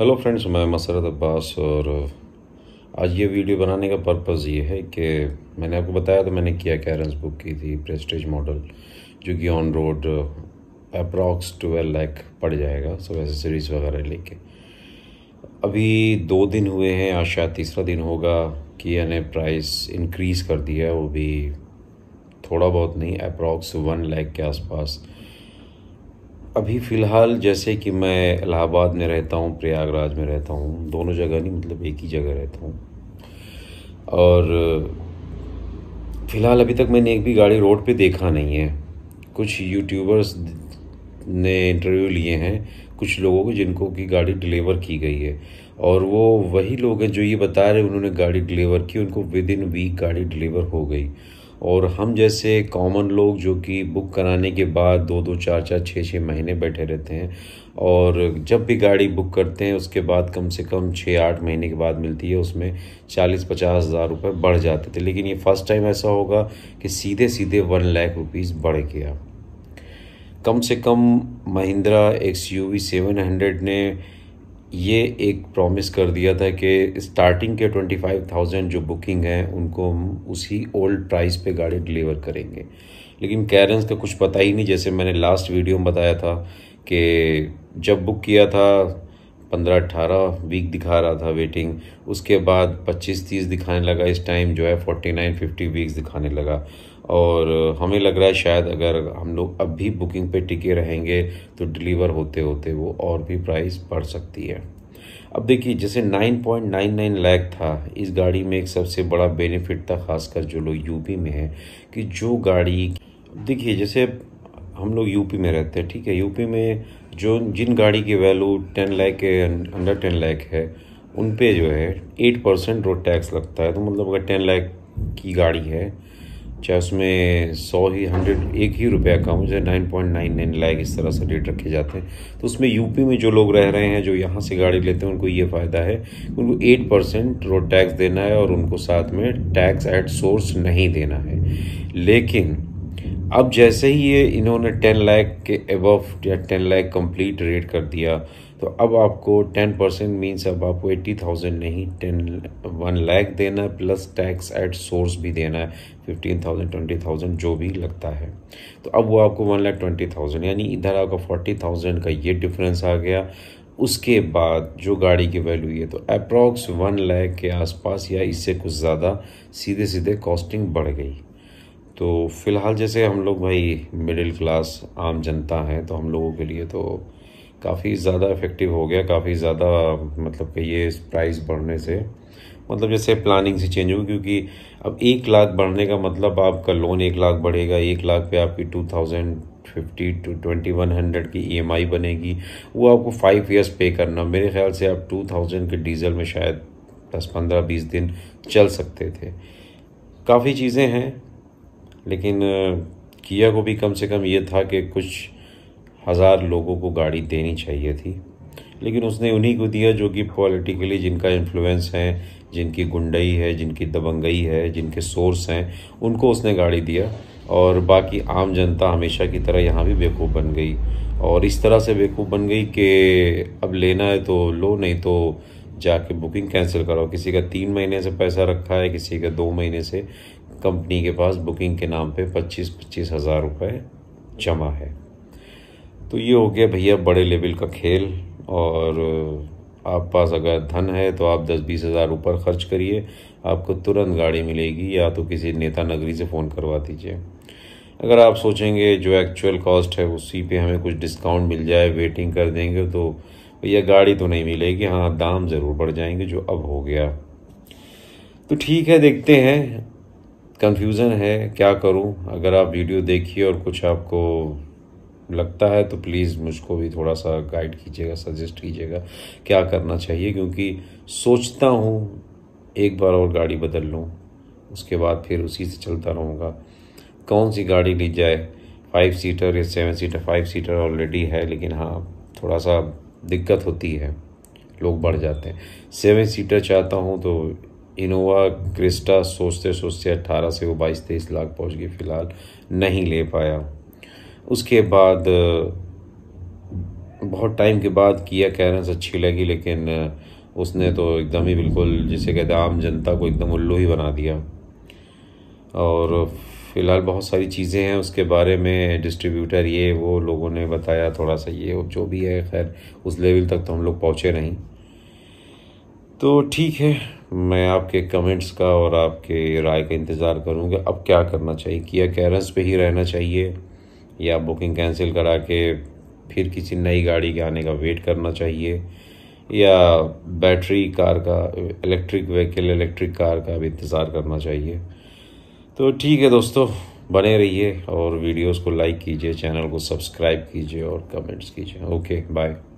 hello friends मैं मसरत अब्बास और uh, आज ये वीडियो बनाने का पर्पज़ ये है कि मैंने आपको बताया तो मैंने किया कैरेंस बुक की थी प्रेस्टेज मॉडल जो कि on road approx twelve lakh पड़ जाएगा सब एसेसरीज़ वगैरह लेके अभी दो दिन हुए हैं आज शायद तीसरा दिन होगा कि यानी प्राइस इंक्रीज़ कर दिया है वो भी थोड़ा बहुत नहीं अप्रॉक्स वन लैख के आसपास अभी फ़िलहाल जैसे कि मैं इलाहाबाद में रहता हूँ प्रयागराज में रहता हूँ दोनों जगह नहीं मतलब एक ही जगह रहता हूँ और फ़िलहाल अभी तक मैंने एक भी गाड़ी रोड पे देखा नहीं है कुछ यूट्यूबर्स ने इंटरव्यू लिए हैं कुछ लोगों को जिनको की गाड़ी डिलीवर की गई है और वो वही लोग हैं जो ये बता रहे उन्होंने गाड़ी डिलीवर की उनको विद इन वीक गाड़ी डिलीवर हो गई और हम जैसे कॉमन लोग जो कि बुक कराने के बाद दो दो चार चार छः छः महीने बैठे रहते हैं और जब भी गाड़ी बुक करते हैं उसके बाद कम से कम छः आठ महीने के बाद मिलती है उसमें चालीस पचास हज़ार रुपये बढ़ जाते थे लेकिन ये फर्स्ट टाइम ऐसा होगा कि सीधे सीधे वन लाख रुपीज़ बढ़ गया कम से कम Mahindra X U V seven hundred ने ये एक प्रॉमिस कर दिया था कि स्टार्टिंग के ट्वेंटी फाइव थाउजेंड जो बुकिंग है उनको हम उसी ओल्ड प्राइस पे गाड़ी डिलीवर करेंगे लेकिन कैरेंस का कुछ पता ही नहीं जैसे मैंने लास्ट वीडियो में बताया था कि जब बुक किया था पंद्रह अट्ठारह वीक दिखा रहा था वेटिंग उसके बाद पच्चीस तीस दिखाने लगा इस टाइम जो है फोर्टी नाइन फिफ्टी वीक्स दिखाने लगा और हमें लग रहा है शायद अगर हम लोग अब भी बुकिंग पे टिके रहेंगे तो डिलीवर होते होते वो और भी प्राइस बढ़ सकती है अब देखिए जैसे 9.99 लैक था इस गाड़ी में एक सबसे बड़ा बेनिफिट था खासकर जो लोग यूपी में हैं कि जो गाड़ी देखिए जैसे हम लोग यूपी में रहते हैं ठीक है यूपी में जो जिन गाड़ी की वैल्यू टेन लैख के अंडर टेन लैख है उन पे जो है एट परसेंट रोड टैक्स लगता है तो मतलब अगर टेन लैख की गाड़ी है चाहे उसमें सौ ही हंड्रेड एक ही रुपया का हो जाए nine point nine nine lakh इस तरह से रेट रखे जाते हैं तो उसमें यूपी में जो लोग रह रहे हैं जो यहाँ से गाड़ी लेते हैं उनको ये फ़ायदा है उनको एट परसेंट रोड टैक्स देना है और उनको साथ में टैक्स एट सोर्स नहीं देना है लेकिन अब जैसे ही ये इन्होंने टेन लाख के एबव या टेन लाख कम्प्लीट रेट कर दिया तो अब आपको टेन परसेंट मीन्स अब आपको एट्टी थाउजेंड नहीं टेन वन लैख देना है प्लस टैक्स एट सोर्स भी देना है फिफ्टीन थाउजेंड ट्वेंटी थाउजेंड जो भी लगता है तो अब वो आपको वन लैख ट्वेंटी थाउजेंड यानी इधर आपका फोर्टी थाउजेंड का ये डिफरेंस आ गया उसके बाद जो गाड़ी की वैल्यू है तो अप्रॉक्स वन लैख के आसपास या इससे कुछ ज़्यादा सीधे सीधे कॉस्टिंग बढ़ गई तो फ़िलहाल जैसे हम लोग भाई मिडिल क्लास आम जनता हैं तो हम लोगों के लिए तो काफ़ी ज़्यादा इफ़ेक्टिव हो गया काफ़ी ज़्यादा मतलब कि ये प्राइस बढ़ने से मतलब जैसे प्लानिंग से चेंज होगी क्योंकि अब एक लाख बढ़ने का मतलब आपका लोन एक लाख बढ़ेगा एक लाख पे आपकी two thousand fifty two twenty one hundred की ई e बनेगी वो आपको फाइव ईयर्स पे करना मेरे ख्याल से आप टू थाउजेंड के डीजल में शायद दस पंद्रह बीस दिन चल सकते थे काफ़ी चीज़ें हैं लेकिन किया को भी कम से कम ये था कि कुछ हज़ार लोगों को गाड़ी देनी चाहिए थी लेकिन उसने उन्हीं को दिया जो कि पॉलिटिकली जिनका इन्फ्लुएंस है जिनकी गुंडई है जिनकी दबंगई है जिनके सोर्स हैं उनको उसने गाड़ी दिया और बाकी आम जनता हमेशा की तरह यहाँ भी बेवकूफ़ बन गई और इस तरह से बेवकूफ़ बन गई कि अब लेना है तो लो नहीं तो जाके बुकिंग कैंसिल कराओ किसी का तीन महीने से पैसा रखा है किसी का दो महीने से कंपनी के पास बुकिंग के नाम पे पच्चीस पच्चीस हज़ार रुपये जमा है तो ये हो गया भैया बड़े लेवल का खेल और आप पास अगर धन है तो आप दस बीस हज़ार ऊपर खर्च करिए आपको तुरंत गाड़ी मिलेगी या तो किसी नेता नगरी से फ़ोन करवा दीजिए अगर आप सोचेंगे जो एक्चुअल कॉस्ट है उसी पे हमें कुछ डिस्काउंट मिल जाए वेटिंग कर देंगे तो भैया गाड़ी तो नहीं मिलेगी हाँ दाम ज़रूर बढ़ जाएंगे जो अब हो गया तो ठीक है देखते हैं कन्फ्यूज़न है क्या करूँ अगर आप वीडियो देखिए और कुछ आपको लगता है तो प्लीज़ मुझको भी थोड़ा सा गाइड कीजिएगा सजेस्ट कीजिएगा क्या करना चाहिए क्योंकि सोचता हूँ एक बार और गाड़ी बदल लूँ उसके बाद फिर उसी से चलता रहूँगा कौन सी गाड़ी ली जाए फाइव सीटर या seven seater five seater already है लेकिन हाँ थोड़ा सा दिक्कत होती है लोग बढ़ जाते हैं सेवन सीटर चाहता हूँ तो इनोवा क्रिस्टा सोचते सोचते अट्ठारह से वो बाईस तेईस लाख पहुँच गई फ़िलहाल नहीं ले पाया उसके बाद बहुत टाइम के बाद किया कैरेंस अच्छी लगी लेकिन उसने तो एकदम ही बिल्कुल जिसे कहते आम जनता को एकदम उल्लू ही बना दिया और फ़िलहाल बहुत सारी चीज़ें हैं उसके बारे में डिस्ट्रीब्यूटर ये वो लोगों ने बताया थोड़ा सा ये और जो भी है खैर उस लेवल तक तो हम लोग पहुँचे नहीं तो ठीक है मैं आपके कमेंट्स का और आपके राय का इंतज़ार करूँगा अब क्या करना चाहिए किया कैरस पे ही रहना चाहिए या बुकिंग कैंसिल करा के फिर किसी नई गाड़ी के आने का वेट करना चाहिए या बैटरी कार का इलेक्ट्रिक व्हीकल इलेक्ट्रिक कार का भी इंतज़ार करना चाहिए तो ठीक है दोस्तों बने रहिए और वीडियोस को लाइक कीजिए चैनल को सब्सक्राइब कीजिए और कमेंट्स कीजिए ओके बाय